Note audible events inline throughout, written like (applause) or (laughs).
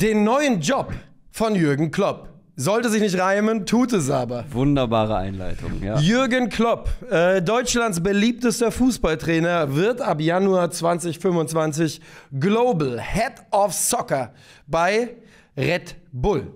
Den neuen Job von Jürgen Klopp. Sollte sich nicht reimen, tut es aber. Wunderbare Einleitung, ja. Jürgen Klopp, äh, Deutschlands beliebtester Fußballtrainer, wird ab Januar 2025 Global Head of Soccer bei Red Bull.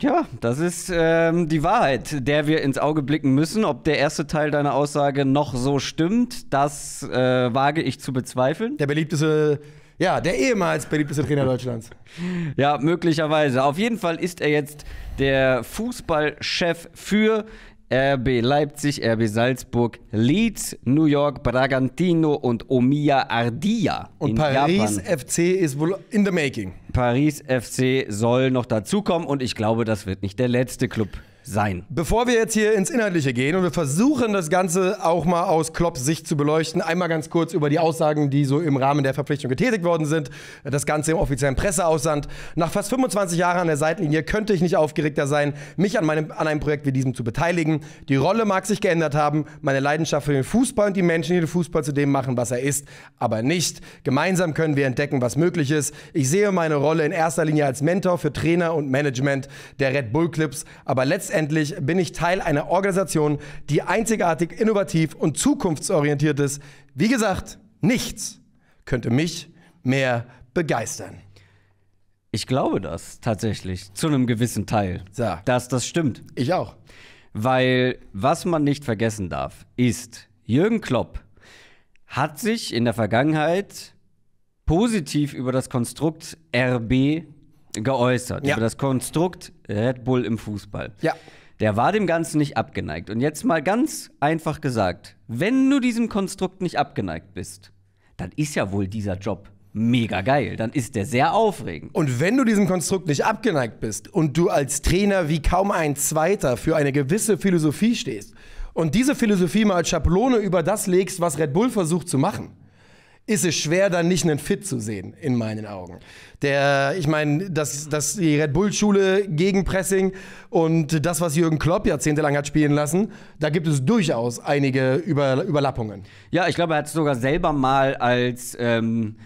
Ja, das ist ähm, die Wahrheit, der wir ins Auge blicken müssen. Ob der erste Teil deiner Aussage noch so stimmt, das äh, wage ich zu bezweifeln. Der beliebteste ja, der ehemals beliebteste Trainer Deutschlands. (laughs) Ja, möglicherweise. Auf jeden Fall ist er jetzt der Fußballchef für RB Leipzig, RB Salzburg, Leeds, New York, Bragantino und Omiya Ardia. Und Paris Japan. FC ist wohl in the making. Paris FC soll noch dazukommen und ich glaube, das wird nicht der letzte Club sein. Bevor wir jetzt hier ins Inhaltliche gehen und wir versuchen, das Ganze auch mal aus Klopps Sicht zu beleuchten, einmal ganz kurz über die Aussagen, die so im Rahmen der Verpflichtung getätigt worden sind. Das Ganze im offiziellen Presseaussand. Nach fast 25 Jahren an der Seitenlinie könnte ich nicht aufgeregter sein, mich an, meinem, an einem Projekt wie diesem zu beteiligen. Die Rolle mag sich geändert haben, meine Leidenschaft für den Fußball und die Menschen, die den Fußball zu dem machen, was er ist, aber nicht. Gemeinsam können wir entdecken, was möglich ist. Ich sehe meine Rolle in erster Linie als Mentor für Trainer und Management der Red Bull Clips, aber letztendlich Letztendlich bin ich Teil einer Organisation, die einzigartig, innovativ und zukunftsorientiert ist. Wie gesagt, nichts könnte mich mehr begeistern. Ich glaube das tatsächlich, zu einem gewissen Teil, so. dass das stimmt. Ich auch. Weil was man nicht vergessen darf, ist, Jürgen Klopp hat sich in der Vergangenheit positiv über das Konstrukt RB geäußert, ja. über das Konstrukt Red Bull im Fußball. Ja. Der war dem Ganzen nicht abgeneigt. Und jetzt mal ganz einfach gesagt, wenn du diesem Konstrukt nicht abgeneigt bist, dann ist ja wohl dieser Job mega geil. Dann ist der sehr aufregend. Und wenn du diesem Konstrukt nicht abgeneigt bist und du als Trainer wie kaum ein Zweiter für eine gewisse Philosophie stehst und diese Philosophie mal als Schablone über das legst, was Red Bull versucht zu machen, ist es schwer, dann nicht einen Fit zu sehen, in meinen Augen. Der, ich meine, dass das die Red Bull-Schule gegen Pressing und das, was Jürgen Klopp jahrzehntelang hat spielen lassen, da gibt es durchaus einige Über Überlappungen. Ja, ich glaube, er hat es sogar selber mal als ähm,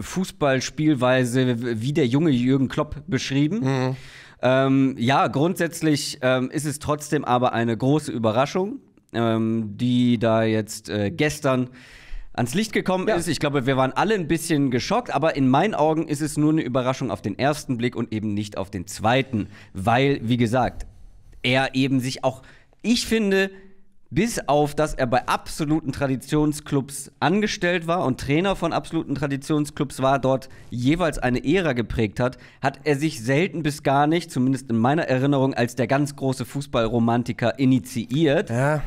Fußballspielweise wie der junge Jürgen Klopp beschrieben. Mhm. Ähm, ja, grundsätzlich ähm, ist es trotzdem aber eine große Überraschung, ähm, die da jetzt äh, gestern ans Licht gekommen ja. ist. Ich glaube, wir waren alle ein bisschen geschockt, aber in meinen Augen ist es nur eine Überraschung auf den ersten Blick und eben nicht auf den zweiten, weil, wie gesagt, er eben sich auch, ich finde, bis auf, dass er bei absoluten Traditionsclubs angestellt war und Trainer von absoluten Traditionsclubs war, dort jeweils eine Ära geprägt hat, hat er sich selten bis gar nicht, zumindest in meiner Erinnerung, als der ganz große Fußballromantiker initiiert. Ja.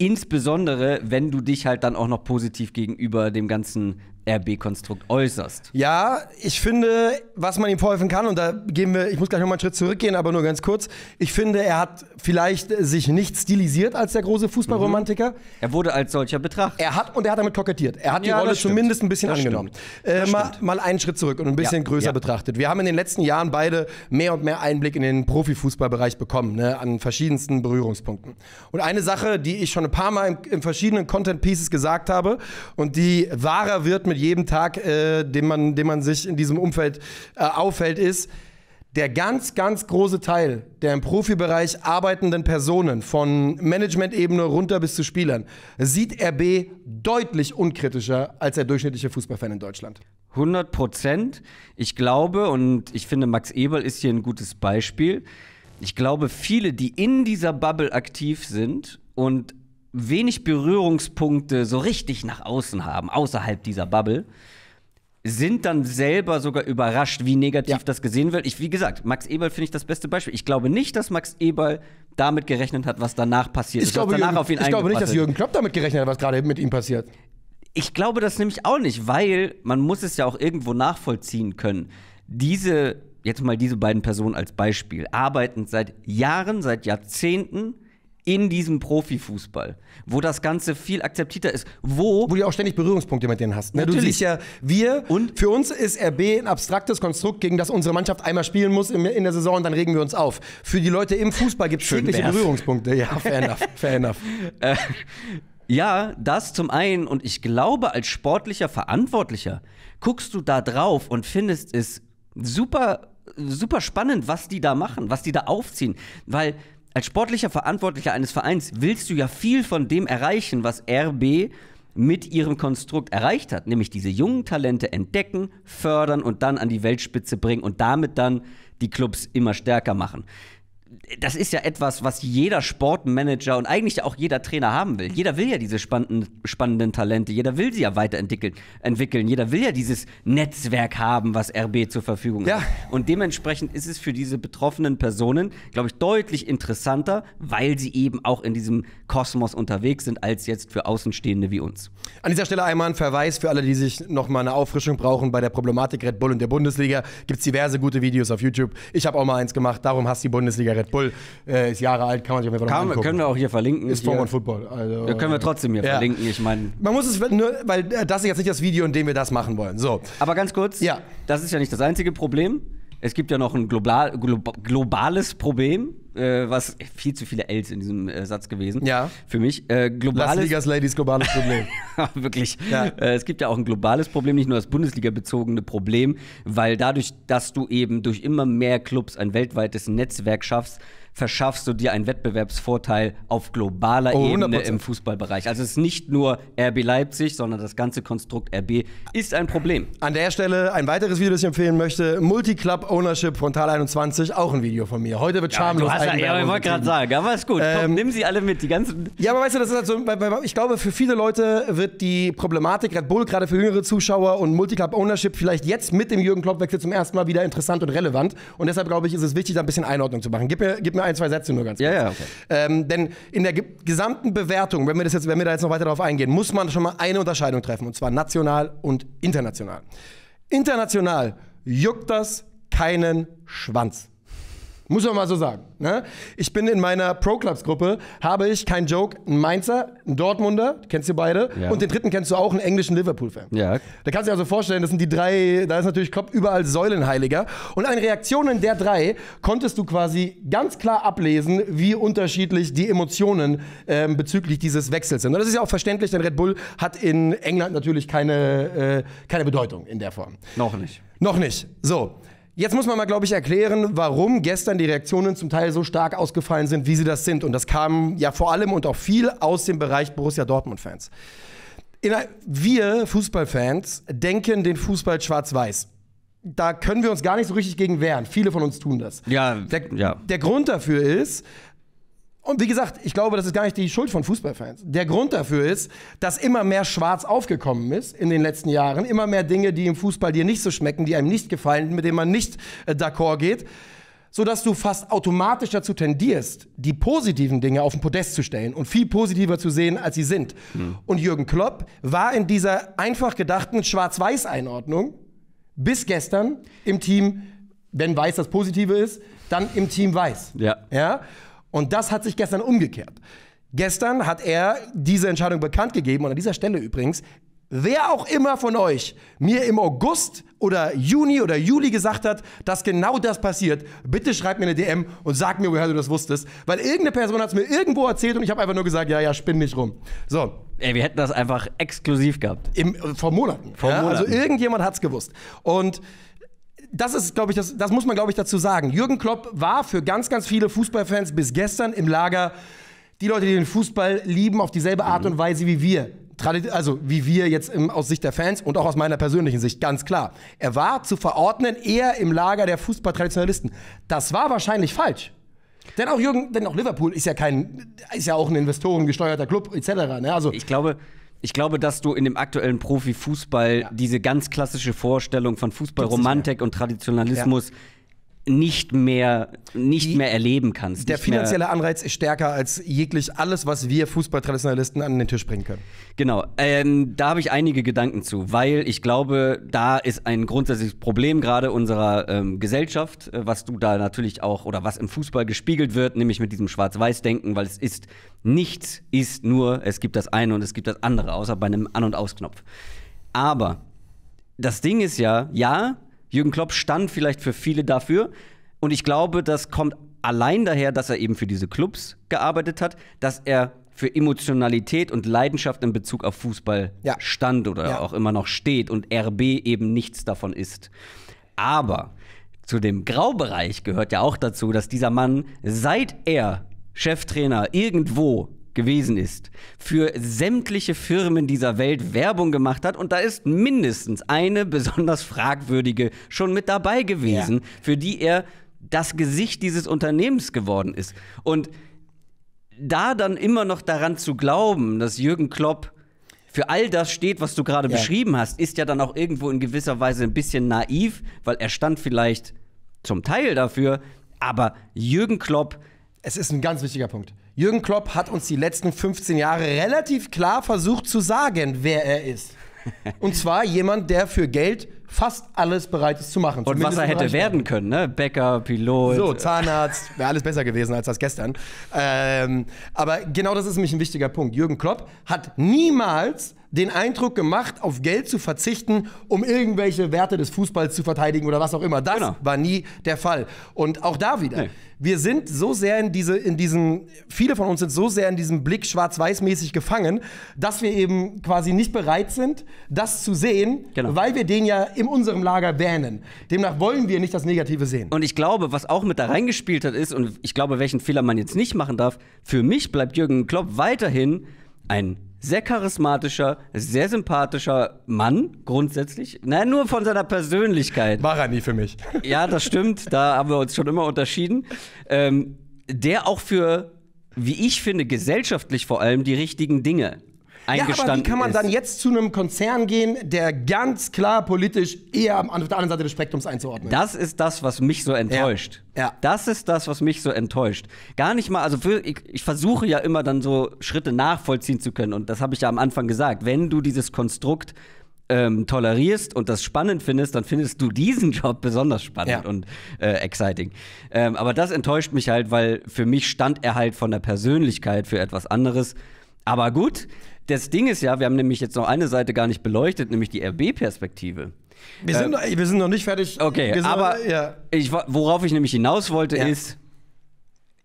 Insbesondere, wenn du dich halt dann auch noch positiv gegenüber dem ganzen RB-Konstrukt äußerst. Ja, ich finde, was man ihm vorhelfen kann, und da gehen wir, ich muss gleich nochmal einen Schritt zurückgehen, aber nur ganz kurz. Ich finde, er hat vielleicht sich nicht stilisiert als der große Fußballromantiker. Mhm. Er wurde als solcher betrachtet. Er hat, und er hat damit kokettiert. Er hat ja, die Rolle zumindest ein bisschen das angenommen. Äh, mal, mal, einen Schritt zurück und ein bisschen ja, größer ja. betrachtet. Wir haben in den letzten Jahren beide mehr und mehr Einblick in den Profifußballbereich bekommen, ne, an verschiedensten Berührungspunkten. Und eine Sache, die ich schon ein paar Mal in, in verschiedenen Content-Pieces gesagt habe und die wahrer wird mit jedem Tag, äh, den, man, den man sich in diesem Umfeld äh, aufhält, ist, der ganz, ganz große Teil der im Profibereich arbeitenden Personen von Management-Ebene runter bis zu Spielern sieht RB deutlich unkritischer als der durchschnittliche Fußballfan in Deutschland. 100 Prozent. Ich glaube, und ich finde, Max Eberl ist hier ein gutes Beispiel. Ich glaube, viele, die in dieser Bubble aktiv sind und wenig Berührungspunkte so richtig nach außen haben, außerhalb dieser Bubble, sind dann selber sogar überrascht, wie negativ ja. das gesehen wird. Ich, wie gesagt, Max Eberl finde ich das beste Beispiel. Ich glaube nicht, dass Max Eberl damit gerechnet hat, was danach passiert ich ist. Glaube, Jürgen, ich glaube nicht, dass Jürgen Klopp damit gerechnet hat, was gerade mit ihm passiert. Ich glaube das nämlich auch nicht, weil man muss es ja auch irgendwo nachvollziehen können. Diese, jetzt mal diese beiden Personen als Beispiel, arbeiten seit Jahren, seit Jahrzehnten in diesem Profifußball, wo das Ganze viel akzeptierter ist, wo. Wo du auch ständig Berührungspunkte mit denen hast. Ne? Du siehst ja, wir. Und? Für uns ist RB ein abstraktes Konstrukt, gegen das unsere Mannschaft einmal spielen muss in, in der Saison und dann regen wir uns auf. Für die Leute im Fußball gibt es tägliche Berührungspunkte. Ja, fair (laughs) enough. Fair enough. Äh, ja, das zum einen. Und ich glaube, als sportlicher Verantwortlicher guckst du da drauf und findest es super, super spannend, was die da machen, was die da aufziehen. Weil als sportlicher Verantwortlicher eines Vereins willst du ja viel von dem erreichen, was RB mit ihrem Konstrukt erreicht hat, nämlich diese jungen Talente entdecken, fördern und dann an die Weltspitze bringen und damit dann die Clubs immer stärker machen das ist ja etwas, was jeder Sportmanager und eigentlich auch jeder Trainer haben will. Jeder will ja diese spannenden, spannenden Talente, jeder will sie ja weiterentwickeln, entwickeln. jeder will ja dieses Netzwerk haben, was RB zur Verfügung ja. hat. Und dementsprechend ist es für diese betroffenen Personen, glaube ich, deutlich interessanter, weil sie eben auch in diesem Kosmos unterwegs sind, als jetzt für Außenstehende wie uns. An dieser Stelle einmal ein Verweis für alle, die sich nochmal eine Auffrischung brauchen bei der Problematik Red Bull und der Bundesliga. Gibt es diverse gute Videos auf YouTube. Ich habe auch mal eins gemacht, darum hasst die Bundesliga Red Bull äh, ist Jahre alt, kann man sich auf jeden Fall Kam, angucken. Können wir auch hier verlinken. Ist Form und Football. Also, ja, können wir trotzdem hier ja. verlinken, ich meine. Man muss es, nur, weil äh, das ist jetzt nicht das Video, in dem wir das machen wollen. So. Aber ganz kurz, ja. das ist ja nicht das einzige Problem. Es gibt ja noch ein global, global globales Problem, äh, was viel zu viele Ls in diesem äh, Satz gewesen. Ja. Für mich. Äh, globales Las Ligas Ladies globales Problem. (laughs) Wirklich. Ja. Äh, es gibt ja auch ein globales Problem, nicht nur das Bundesliga-bezogene Problem, weil dadurch, dass du eben durch immer mehr Clubs ein weltweites Netzwerk schaffst, verschaffst du dir einen Wettbewerbsvorteil auf globaler oh, Ebene im Fußballbereich. Also es ist nicht nur RB Leipzig, sondern das ganze Konstrukt RB ist ein Problem. An der Stelle ein weiteres Video, das ich empfehlen möchte: Multiclub Ownership Frontal 21, auch ein Video von mir. Heute wird schamlos. Ja, ja, ich wollte gerade sagen, aber ist gut. Ähm, Komm, nimm sie alle mit, die ganzen. Ja, aber weißt du, das ist halt so, ich glaube, für viele Leute wird die Problematik Red Bull gerade für jüngere Zuschauer und Multiclub Ownership vielleicht jetzt mit dem Jürgen Klopp-Wechsel zum ersten Mal wieder interessant und relevant. Und deshalb glaube ich, ist es wichtig, da ein bisschen Einordnung zu machen. Gib mir, gib mir nur ein, zwei Sätze nur ganz kurz. Ja, ja, okay. ähm, denn in der gesamten Bewertung, wenn wir, das jetzt, wenn wir da jetzt noch weiter darauf eingehen, muss man schon mal eine Unterscheidung treffen, und zwar national und international. International juckt das keinen Schwanz. Muss man mal so sagen. Ne? Ich bin in meiner Pro-Clubs-Gruppe, habe ich, kein Joke, einen Mainzer, einen Dortmunder, kennst du beide, ja. und den dritten kennst du auch, einen englischen Liverpool-Fan. Ja. Da kannst du dir also vorstellen, das sind die drei, da ist natürlich Klopp überall Säulenheiliger. Und an Reaktionen der drei konntest du quasi ganz klar ablesen, wie unterschiedlich die Emotionen äh, bezüglich dieses Wechsels sind. Und das ist ja auch verständlich, denn Red Bull hat in England natürlich keine, äh, keine Bedeutung in der Form. Noch nicht. Noch nicht. So. Jetzt muss man mal, glaube ich, erklären, warum gestern die Reaktionen zum Teil so stark ausgefallen sind, wie sie das sind. Und das kam ja vor allem und auch viel aus dem Bereich Borussia Dortmund-Fans. Wir Fußballfans denken den Fußball schwarz-weiß da können wir uns gar nicht so richtig gegen wehren. Viele von uns tun das. Ja, der, ja. der Grund dafür ist, und wie gesagt, ich glaube, das ist gar nicht die Schuld von Fußballfans. Der Grund dafür ist, dass immer mehr Schwarz aufgekommen ist in den letzten Jahren. Immer mehr Dinge, die im Fußball dir nicht so schmecken, die einem nicht gefallen, mit denen man nicht äh, d'accord geht. Sodass du fast automatisch dazu tendierst, die positiven Dinge auf den Podest zu stellen und viel positiver zu sehen, als sie sind. Mhm. Und Jürgen Klopp war in dieser einfach gedachten Schwarz-Weiß-Einordnung bis gestern im Team, wenn Weiß das Positive ist, dann im Team Weiß. Ja. ja? Und das hat sich gestern umgekehrt. Gestern hat er diese Entscheidung bekannt gegeben und an dieser Stelle übrigens, wer auch immer von euch mir im August oder Juni oder Juli gesagt hat, dass genau das passiert, bitte schreibt mir eine DM und sag mir, woher du das wusstest, weil irgendeine Person hat es mir irgendwo erzählt und ich habe einfach nur gesagt, ja, ja, spinn nicht rum. So. Ey, wir hätten das einfach exklusiv gehabt. Im, äh, vor Monaten. Vor ja? Also Monaten. Also irgendjemand hat es gewusst. Und das ist, glaube ich, das, das muss man, glaube ich, dazu sagen. Jürgen Klopp war für ganz, ganz viele Fußballfans bis gestern im Lager die Leute, die den Fußball lieben, auf dieselbe Art mhm. und Weise wie wir. Also wie wir jetzt im, aus Sicht der Fans und auch aus meiner persönlichen Sicht, ganz klar. Er war zu verordnen eher im Lager der Fußballtraditionalisten. Das war wahrscheinlich falsch. Denn auch Jürgen, denn auch Liverpool ist ja kein, ist ja auch ein investorengesteuerter Club etc. Ne? Also ich glaube, ich glaube, dass du in dem aktuellen Profifußball ja. diese ganz klassische Vorstellung von Fußballromantik und Traditionalismus ja nicht mehr, nicht Die, mehr erleben kannst. Der finanzielle mehr. Anreiz ist stärker als jeglich alles, was wir Fußballtraditionalisten an den Tisch bringen können. Genau, ähm, da habe ich einige Gedanken zu, weil ich glaube, da ist ein grundsätzliches Problem gerade unserer ähm, Gesellschaft, äh, was du da natürlich auch oder was im Fußball gespiegelt wird, nämlich mit diesem Schwarz-Weiß-Denken, weil es ist nichts ist nur, es gibt das eine und es gibt das andere, außer bei einem An- und Ausknopf. Aber das Ding ist ja, ja, Jürgen Klopp stand vielleicht für viele dafür. Und ich glaube, das kommt allein daher, dass er eben für diese Clubs gearbeitet hat, dass er für Emotionalität und Leidenschaft in Bezug auf Fußball ja. stand oder ja. auch immer noch steht und RB eben nichts davon ist. Aber zu dem Graubereich gehört ja auch dazu, dass dieser Mann, seit er Cheftrainer irgendwo gewesen ist, für sämtliche Firmen dieser Welt Werbung gemacht hat und da ist mindestens eine besonders fragwürdige schon mit dabei gewesen, ja. für die er das Gesicht dieses Unternehmens geworden ist. Und da dann immer noch daran zu glauben, dass Jürgen Klopp für all das steht, was du gerade ja. beschrieben hast, ist ja dann auch irgendwo in gewisser Weise ein bisschen naiv, weil er stand vielleicht zum Teil dafür, aber Jürgen Klopp es ist ein ganz wichtiger Punkt. Jürgen Klopp hat uns die letzten 15 Jahre relativ klar versucht zu sagen, wer er ist. (laughs) Und zwar jemand, der für Geld fast alles bereit ist zu machen. Und was er hätte werden können, ne? Bäcker, Pilot. So, Zahnarzt, wäre alles besser gewesen als das gestern. Ähm, aber genau das ist nämlich ein wichtiger Punkt. Jürgen Klopp hat niemals den Eindruck gemacht, auf Geld zu verzichten, um irgendwelche Werte des Fußballs zu verteidigen oder was auch immer. Das genau. war nie der Fall. Und auch da wieder. Nee. Wir sind so sehr in diese, in diesen, viele von uns sind so sehr in diesem Blick schwarz-weiß-mäßig gefangen, dass wir eben quasi nicht bereit sind, das zu sehen, genau. weil wir den ja in unserem Lager wähnen. Demnach wollen wir nicht das Negative sehen. Und ich glaube, was auch mit da reingespielt hat, ist, und ich glaube, welchen Fehler man jetzt nicht machen darf, für mich bleibt Jürgen Klopp weiterhin ein sehr charismatischer, sehr sympathischer Mann, grundsätzlich. Nein, nur von seiner Persönlichkeit. War er nie für mich. Ja, das stimmt. Da haben wir uns schon immer unterschieden. Ähm, der auch für, wie ich finde, gesellschaftlich vor allem die richtigen Dinge eingestanden Ja, aber wie kann man ist. dann jetzt zu einem Konzern gehen, der ganz klar politisch eher auf der anderen Seite des Spektrums einzuordnen ist? Das ist das, was mich so enttäuscht. Ja. ja. Das ist das, was mich so enttäuscht. Gar nicht mal, also für, ich, ich versuche ja immer dann so Schritte nachvollziehen zu können und das habe ich ja am Anfang gesagt. Wenn du dieses Konstrukt ähm, tolerierst und das spannend findest, dann findest du diesen (laughs) Job besonders spannend ja. und äh, exciting. Ähm, aber das enttäuscht mich halt, weil für mich stand er halt von der Persönlichkeit für etwas anderes. Aber gut, das Ding ist ja, wir haben nämlich jetzt noch eine Seite gar nicht beleuchtet, nämlich die RB-Perspektive. Wir, ähm, sind äh, noch, wir sind noch nicht fertig. Okay, aber ja. ich, worauf ich nämlich hinaus wollte, ja. ist,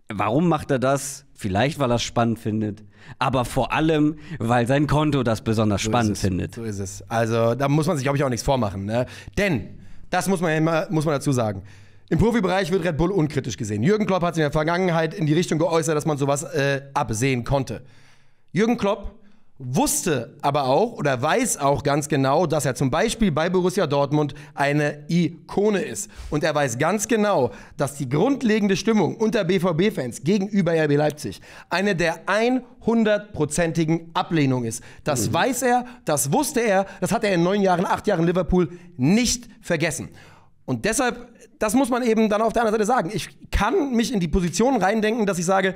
warum macht er das? Vielleicht, weil er es spannend findet, aber vor allem, weil sein Konto das besonders so spannend findet. So ist es. Also, da muss man sich, glaube ich, auch nichts vormachen. Ne? Denn, das muss man ja immer, muss man dazu sagen. Im Profibereich wird Red Bull unkritisch gesehen. Jürgen Klopp hat sich in der Vergangenheit in die Richtung geäußert, dass man sowas äh, absehen konnte. Jürgen Klopp wusste aber auch oder weiß auch ganz genau, dass er zum Beispiel bei Borussia Dortmund eine Ikone ist. Und er weiß ganz genau, dass die grundlegende Stimmung unter BVB-Fans gegenüber RB Leipzig eine der 100-prozentigen Ablehnung ist. Das mhm. weiß er, das wusste er, das hat er in neun Jahren, acht Jahren Liverpool nicht vergessen. Und deshalb, das muss man eben dann auf der anderen Seite sagen, ich kann mich in die Position reindenken, dass ich sage,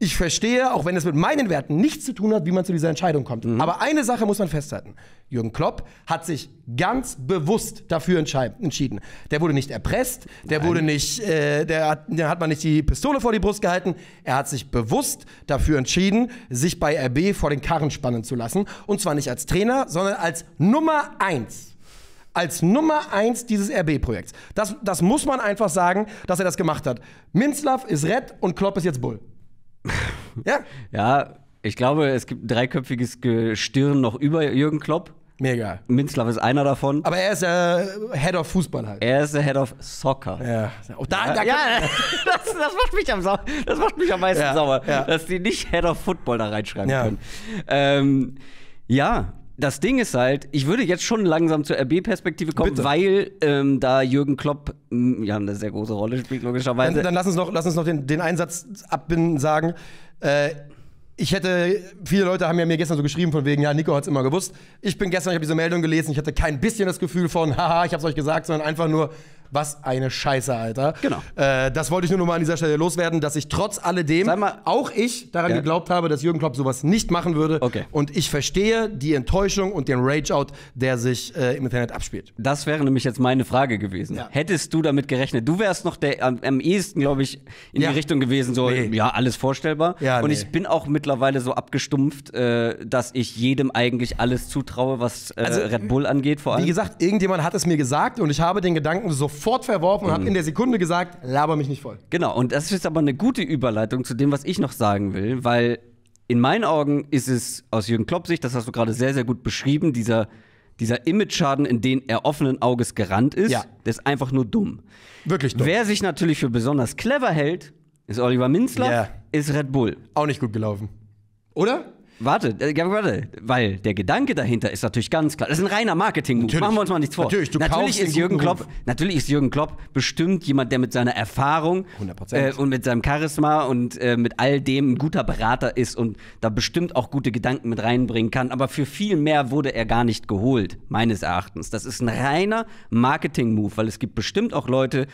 ich verstehe, auch wenn es mit meinen Werten nichts zu tun hat, wie man zu dieser Entscheidung kommt. Mhm. Aber eine Sache muss man festhalten. Jürgen Klopp hat sich ganz bewusst dafür entschieden. Der wurde nicht erpresst, der Nein. wurde nicht, äh, der, hat, der hat man nicht die Pistole vor die Brust gehalten. Er hat sich bewusst dafür entschieden, sich bei RB vor den Karren spannen zu lassen. Und zwar nicht als Trainer, sondern als Nummer eins als Nummer eins dieses RB-Projekts. Das, das muss man einfach sagen, dass er das gemacht hat. Minzlaff ist Red und Klopp ist jetzt Bull. (laughs) Ja. ja, ich glaube, es gibt ein dreiköpfiges Gestirn noch über Jürgen Klopp. egal. Minzlaff ist einer davon. Aber er ist der äh, Head of Fußball halt. Er ist der Head of Soccer. Ja. Oh, da, ja, da ja (laughs) das, das, macht mich am das macht mich am meisten ja, sauer, dass die nicht Head of Football da reinschreiben können. Ähm, ja, das Ding ist halt, ich würde jetzt schon langsam zur RB-Perspektive kommen, Bitte. weil ähm, da Jürgen Klopp hm, ja eine sehr große Rolle spielt, logischerweise. Dann, dann lass uns noch, lass uns noch den, den Einsatz abbinden, sagen. Äh, ich hätte, viele Leute haben ja mir gestern so geschrieben, von wegen, ja, Nico hat es immer gewusst. Ich bin gestern, ich habe diese Meldung gelesen, ich hatte kein bisschen das Gefühl von, (laughs) haha, ich habe es euch gesagt, sondern einfach nur, was eine Scheiße, Alter. Genau. Äh, das wollte ich nur noch mal an dieser Stelle loswerden, dass ich trotz alledem, mal, auch ich, daran ja. geglaubt habe, dass Jürgen Klopp sowas nicht machen würde. Okay. Und ich verstehe die Enttäuschung und den Rageout, der sich äh, im Internet abspielt. Das wäre nämlich jetzt meine Frage gewesen. Ja. Hättest du damit gerechnet? Du wärst noch der am, am ehesten, glaube ich, in ja. die Richtung gewesen, so, nee. ja, alles vorstellbar. Ja, und nee. ich bin auch mittlerweile so abgestumpft, äh, dass ich jedem eigentlich alles zutraue, was äh, also, Red Bull angeht, vor allem. Wie gesagt, irgendjemand hat es mir gesagt und ich habe den Gedanken sofort sofort verworfen und mhm. habe in der Sekunde gesagt, laber mich nicht voll. Genau, und das ist aber eine gute Überleitung zu dem, was ich noch sagen will, weil in meinen Augen ist es aus Jürgen Klopp Sicht, das hast du gerade sehr, sehr gut beschrieben, dieser, dieser Image-Schaden, in den er offenen Auges gerannt ist, ja. der ist einfach nur dumm. Wirklich dumm. Wer sich natürlich für besonders clever hält, ist Oliver Minzler, yeah. ist Red Bull. Auch nicht gut gelaufen. Oder? Warte, ja, äh, warte, weil der Gedanke dahinter ist natürlich ganz klar. Das ist ein reiner marketing move Machen wir uns mal nichts vor. Natürlich, du natürlich ist Jürgen Klopp, Ruf. Natürlich ist Jürgen Klopp bestimmt jemand, der mit seiner Erfahrung äh, und mit seinem Charisma und äh, mit all dem ein guter Berater ist und da bestimmt auch gute Gedanken mit reinbringen kann. Aber für viel mehr wurde er gar nicht geholt, meines Erachtens. Das ist ein reiner Marketing-Move, weil es gibt bestimmt auch Leute,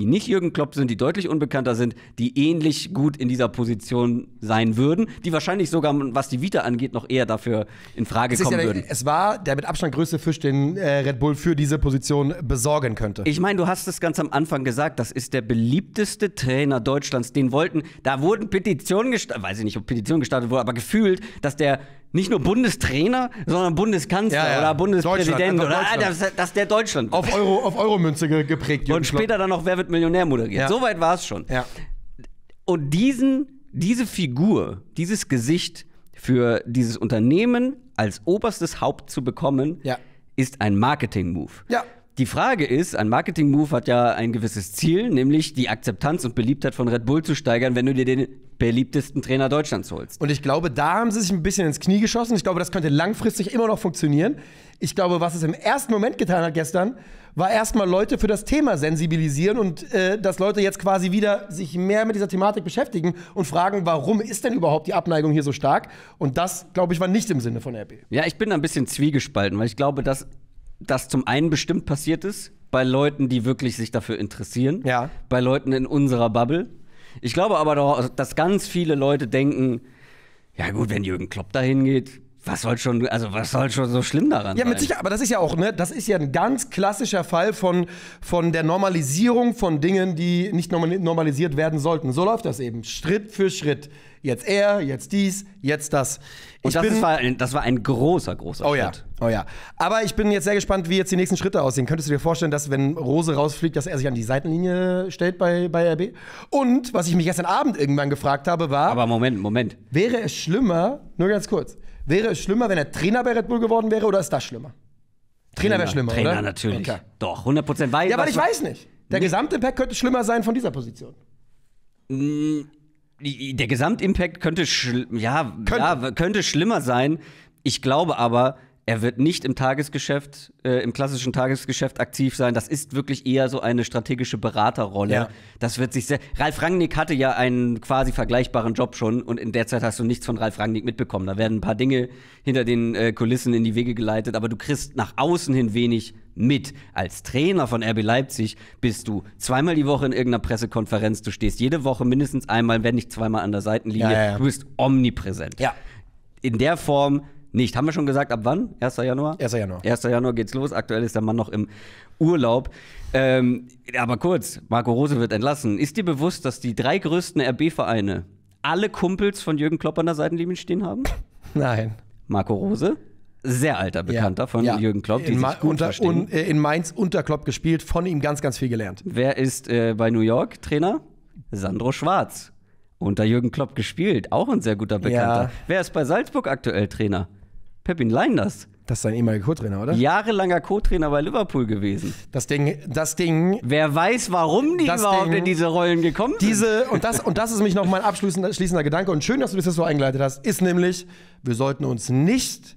die nicht Jürgen Klopp sind, die deutlich unbekannter sind, die ähnlich gut in dieser Position sein würden, die wahrscheinlich sogar, was die Vita angeht, noch eher dafür in Frage kommen ja, würden. Es war der mit Abstand größte Fisch, den äh, Red Bull für diese Position besorgen könnte. Ich meine, du hast es ganz am Anfang gesagt, das ist der beliebteste Trainer Deutschlands. Den wollten, da wurden Petitionen gestartet, weiß ich nicht, ob Petitionen gestartet wurden, aber gefühlt, dass der nicht nur Bundestrainer, sondern Bundeskanzler ja, ja. oder Bundespräsident oder ah, das, das der Deutschland. Auf Euro auf Euromünze geprägt. Jürgen und später dann noch Wer wird Millionär moderiert. Ja. Soweit war es schon. Ja. Und diesen diese Figur, dieses Gesicht für dieses Unternehmen als oberstes Haupt zu bekommen, ja. ist ein Marketing-Move. Ja. Die Frage ist, ein Marketing-Move hat ja ein gewisses Ziel, nämlich die Akzeptanz und Beliebtheit von Red Bull zu steigern, wenn du dir den beliebtesten Trainer Deutschlands holst. Und ich glaube, da haben sie sich ein bisschen ins Knie geschossen. Ich glaube, das könnte langfristig immer noch funktionieren. Ich glaube, was es im ersten Moment getan hat gestern, war erstmal Leute für das Thema sensibilisieren und äh, dass Leute jetzt quasi wieder sich mehr mit dieser Thematik beschäftigen und fragen, warum ist denn überhaupt die Abneigung hier so stark? Und das, glaube ich, war nicht im Sinne von RB. Ja, ich bin da ein bisschen zwiegespalten, weil ich glaube, dass das zum einen bestimmt passiert ist, bei Leuten, die wirklich sich dafür interessieren, ja. bei Leuten in unserer Bubble. Ich glaube aber, doch, dass ganz viele Leute denken, ja gut, wenn Jürgen Klopp dahin geht, was soll schon, also was soll schon so schlimm daran sein? Ja, mit Sicherheit, aber das ist ja auch, ne, das ist ja ein ganz klassischer Fall von, von der Normalisierung von Dingen, die nicht normalisiert werden sollten. So läuft das eben, Schritt für Schritt jetzt er, jetzt dies, jetzt das. Ich Und das, bin, war, ein, das war ein großer, großer oh Schritt. Ja, oh ja. Aber ich bin jetzt sehr gespannt, wie jetzt die nächsten Schritte aussehen. Könntest du dir vorstellen, dass wenn Rose rausfliegt, dass er sich an die Seitenlinie stellt bei, bei RB? Und was ich mich gestern Abend irgendwann gefragt habe, war. Aber Moment, Moment. Wäre es schlimmer, nur ganz kurz, wäre es schlimmer, wenn er Trainer bei Red Bull geworden wäre oder ist das schlimmer? Trainer, Trainer wäre schlimmer, Trainer oder? natürlich. Okay. Doch, 100 Prozent. Ja, weil ich weiß nicht. Der nee. gesamte Pack könnte schlimmer sein von dieser Position. Mm, der Gesamtimpact könnte, ja, Könnt. ja, könnte schlimmer sein. Ich glaube aber, er wird nicht im Tagesgeschäft, äh, im klassischen Tagesgeschäft aktiv sein. Das ist wirklich eher so eine strategische Beraterrolle. Ja. Das wird sich sehr. Ralf Rangnick hatte ja einen quasi vergleichbaren Job schon und in der Zeit hast du nichts von Ralf Rangnick mitbekommen. Da werden ein paar Dinge hinter den äh, Kulissen in die Wege geleitet, aber du kriegst nach außen hin wenig mit. Als Trainer von RB Leipzig bist du zweimal die Woche in irgendeiner Pressekonferenz, du stehst jede Woche mindestens einmal, wenn nicht zweimal an der Seitenlinie, ja, ja. du bist omnipräsent. Ja. In der Form nicht. Haben wir schon gesagt, ab wann? 1. Januar? 1. Januar. 1. Januar geht's los. Aktuell ist der Mann noch im Urlaub. Ähm, aber kurz, Marco Rose wird entlassen. Ist dir bewusst, dass die drei größten RB-Vereine alle Kumpels von Jürgen Klopp an der Seitenlinie stehen haben? Nein. Marco Rose, sehr alter Bekannter ja, von ja. Jürgen Klopp, die in sich gut unter, Un, äh, in Mainz unter Klopp gespielt, von ihm ganz, ganz viel gelernt. Wer ist äh, bei New York Trainer? Sandro Schwarz. Unter Jürgen Klopp gespielt, auch ein sehr guter Bekannter. Ja. Wer ist bei Salzburg aktuell Trainer? Pepin Leinders. Das ist sein ehemaliger Co-Trainer, oder? Jahrelanger Co-Trainer bei Liverpool gewesen. Das Ding, das Ding. Wer weiß, warum die überhaupt Ding, in diese Rollen gekommen sind. Diese, und das, und das ist mich noch mein abschließender Gedanke. Und schön, dass du das so eingeleitet hast, ist nämlich, wir sollten uns nicht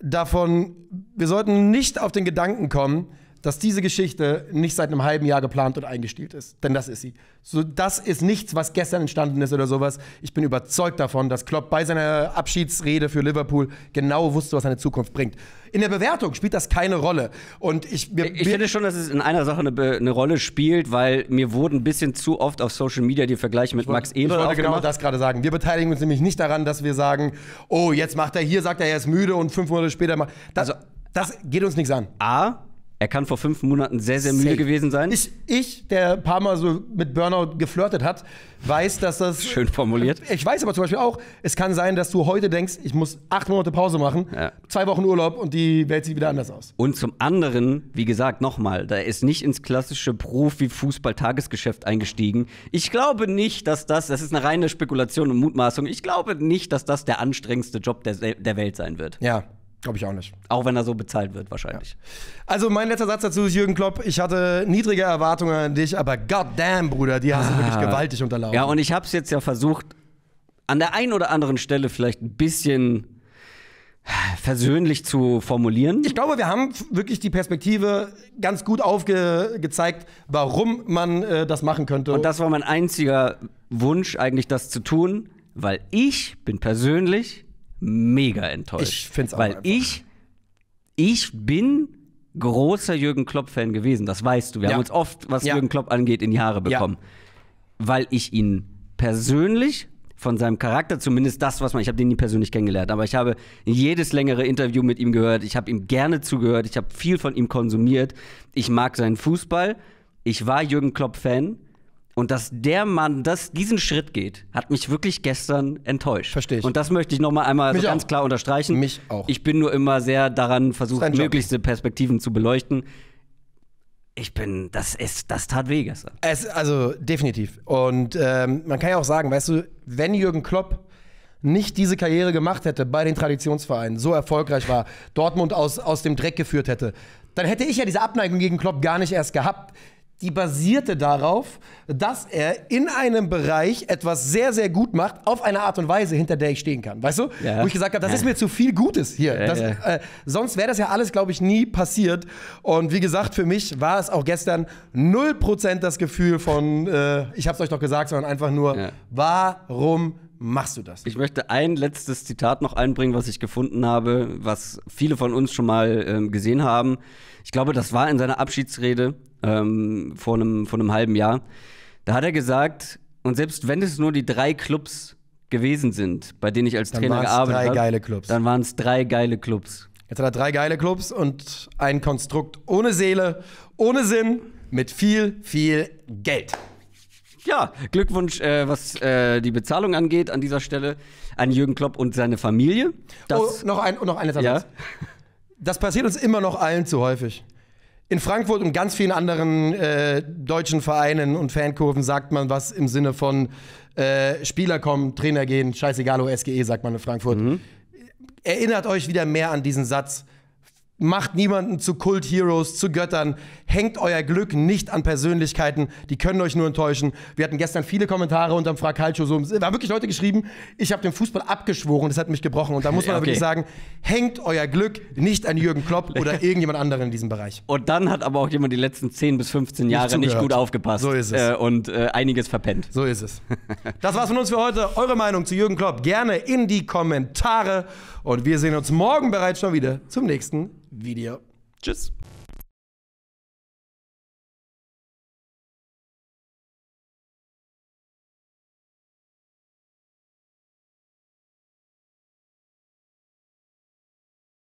davon, wir sollten nicht auf den Gedanken kommen, dass diese Geschichte nicht seit einem halben Jahr geplant und eingestiehlt ist. Denn das ist sie. So, das ist nichts, was gestern entstanden ist oder sowas. Ich bin überzeugt davon, dass Klopp bei seiner Abschiedsrede für Liverpool genau wusste, was seine Zukunft bringt. In der Bewertung spielt das keine Rolle. Und ich, mir, ich finde schon, dass es in einer Sache eine, eine, Rolle spielt, weil mir wurden ein bisschen zu oft auf Social Media die Vergleiche mit wollte, Max Ebel Ich wollte genau das gerade sagen. Wir beteiligen uns nämlich nicht daran, dass wir sagen, oh, jetzt macht er hier, sagt er, er ist müde und fünf Monate später macht. Das, also, das geht uns nichts an. A, er kann vor fünf Monaten sehr, sehr müde Safe. gewesen sein. Ich, ich, der ein paar Mal so mit Burnout geflirtet hat, weiß, dass das. (laughs) Schön formuliert. Ich weiß aber zum Beispiel auch, es kann sein, dass du heute denkst, ich muss acht Monate Pause machen, ja. zwei Wochen Urlaub und die Welt sieht wieder anders aus. Und zum anderen, wie gesagt, nochmal, da ist nicht ins klassische Profi-Fußball-Tagesgeschäft eingestiegen. Ich glaube nicht, dass das, das ist eine reine Spekulation und Mutmaßung, ich glaube nicht, dass das der anstrengendste Job der, der Welt sein wird. Ja. Glaube ich auch nicht. Auch wenn er so bezahlt wird, wahrscheinlich. Ja. Also, mein letzter Satz dazu ist Jürgen Klopp. Ich hatte niedrige Erwartungen an dich, aber goddamn, Bruder, die hast du ah. wirklich gewaltig unterlaufen. Ja, und ich habe es jetzt ja versucht, an der einen oder anderen Stelle vielleicht ein bisschen versöhnlich zu formulieren. Ich glaube, wir haben wirklich die Perspektive ganz gut aufgezeigt, warum man äh, das machen könnte. Und das war mein einziger Wunsch, eigentlich das zu tun, weil ich bin persönlich mega enttäuscht. Ich finde es auch Weil einfach. ich, ich bin großer Jürgen Klopp-Fan gewesen, das weißt du. Wir ja. haben uns oft, was ja. Jürgen Klopp angeht, in Jahre bekommen. Ja. Weil ich ihn persönlich von seinem Charakter, zumindest das, was man, ich habe den nie persönlich kennengelernt, aber ich habe jedes längere Interview mit ihm gehört, ich habe ihm gerne zugehört, ich habe viel von ihm konsumiert, ich mag seinen Fußball, ich war Jürgen Klopp-Fan und dass der Mann das, diesen Schritt geht, hat mich wirklich gestern enttäuscht. Verstehe ich. Und das möchte ich nochmal einmal so ganz klar unterstreichen. Mich auch. Ich bin nur immer sehr daran versucht, möglichste Perspektiven zu beleuchten. Ich bin, das ist, das tat weh gestern. Es, also definitiv. Und ähm, man kann ja auch sagen, weißt du, wenn Jürgen Klopp nicht diese Karriere gemacht hätte bei den Traditionsvereinen, so erfolgreich war, Dortmund aus, aus dem Dreck geführt hätte, dann hätte ich ja diese Abneigung gegen Klopp gar nicht erst gehabt die basierte darauf, dass er in einem Bereich etwas sehr, sehr gut macht, auf eine Art und Weise, hinter der ich stehen kann. Weißt du? Ja. Wo ich gesagt habe, das ja. ist mir zu viel Gutes hier. Ja, das, äh, sonst wäre das ja alles, glaube ich, nie passiert. Und wie gesagt, für mich war es auch gestern 0% das Gefühl von, äh, ich habe es euch doch gesagt, sondern einfach nur, warum machst du das. Ich möchte ein letztes Zitat noch einbringen, was ich gefunden habe, was viele von uns schon mal ähm, gesehen haben. Ich glaube, das war in seiner Abschiedsrede ähm, vor, einem, vor einem halben Jahr. Da hat er gesagt, und selbst wenn es nur die drei Clubs gewesen sind, bei denen ich als dann Trainer gearbeitet habe, drei geile Clubs. Dann waren es drei geile Clubs. Jetzt hat er drei geile Clubs und ein Konstrukt ohne Seele, ohne Sinn, mit viel, viel Geld. Ja, Glückwunsch, äh, was äh, die Bezahlung angeht an dieser Stelle an Jürgen Klopp und seine Familie. Das, oh, noch ein, noch eine Sache. Ja. Das passiert uns immer noch allen zu häufig. In Frankfurt und ganz vielen anderen äh, deutschen Vereinen und Fankurven sagt man was im Sinne von äh, Spieler kommen, Trainer gehen, scheißegal, OSGE, sagt man in Frankfurt. Mhm. Erinnert euch wieder mehr an diesen Satz macht niemanden zu Kult-Heroes, zu Göttern. Hängt euer Glück nicht an Persönlichkeiten, die können euch nur enttäuschen. Wir hatten gestern viele Kommentare unterm Frag Calcio, so war wirklich Leute geschrieben, ich habe den Fußball abgeschworen, das hat mich gebrochen. Und da muss man okay. wirklich sagen, hängt euer Glück nicht an Jürgen Klopp oder (laughs) irgendjemand anderen in diesem Bereich. Und dann hat aber auch jemand die letzten 10 bis 15 Jahre nicht, nicht gut aufgepasst. So ist es. Äh, und äh, einiges verpennt. So ist es. Das war's von uns für heute. Eure Meinung zu Jürgen Klopp gerne in die Kommentare. Und wir sehen uns morgen bereits schon wieder zum nächsten Video. Tschüss.